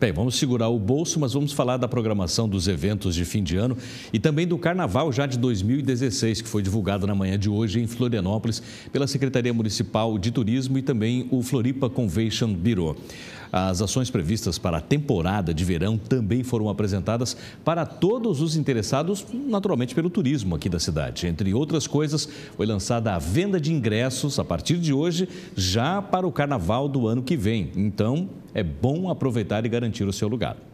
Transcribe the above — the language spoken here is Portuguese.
Bem, vamos segurar o bolso, mas vamos falar da programação dos eventos de fim de ano e também do Carnaval já de 2016, que foi divulgado na manhã de hoje em Florianópolis pela Secretaria Municipal de Turismo e também o Floripa Convention Bureau. As ações previstas para a temporada de verão também foram apresentadas para todos os interessados, naturalmente, pelo turismo aqui da cidade. Entre outras coisas, foi lançada a venda de ingressos a partir de hoje, já para o carnaval do ano que vem. Então, é bom aproveitar e garantir o seu lugar.